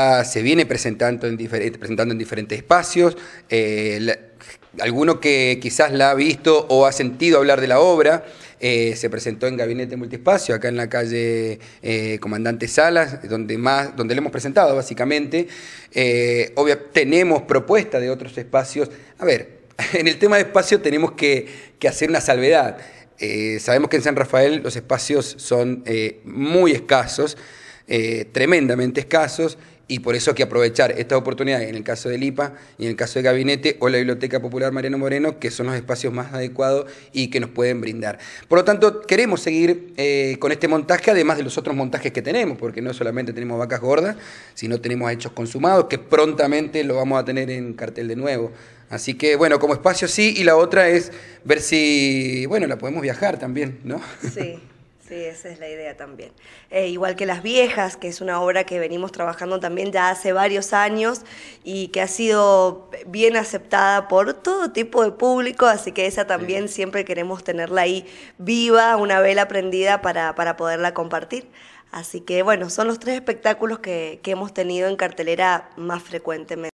Ah, se viene presentando en, eh, presentando en diferentes espacios. Eh, alguno que quizás la ha visto o ha sentido hablar de la obra, eh, se presentó en Gabinete multiespacio acá en la calle Comandante Salas, donde, más, donde le hemos presentado básicamente. tenemos propuesta de otros espacios. A ver, en el tema de espacio tenemos que, que hacer una salvedad. sabemos que en San Rafael los espacios son muy escasos, tremendamente escasos, y por eso hay que aprovechar esta oportunidad en el caso del IPA y en el caso de Gabinete o la Biblioteca Popular Mariano Moreno, que son los espacios más adecuados y que nos pueden brindar. Por lo tanto, queremos seguir eh, con este montaje, además de los otros montajes que tenemos, porque no solamente tenemos vacas gordas, sino tenemos hechos consumados, que prontamente lo vamos a tener en cartel de nuevo. Así que bueno, como espacio sí, y la otra es ver si, bueno, la podemos viajar también, ¿no? Sí. Sí, esa es la idea también. Eh, igual que Las Viejas, que es una obra que venimos trabajando también ya hace varios años y que ha sido bien aceptada por todo tipo de público, así que esa también siempre queremos tenerla ahí viva, una vela prendida para, para poderla compartir. Así que bueno, son los tres espectáculos que, que hemos tenido en cartelera más frecuentemente.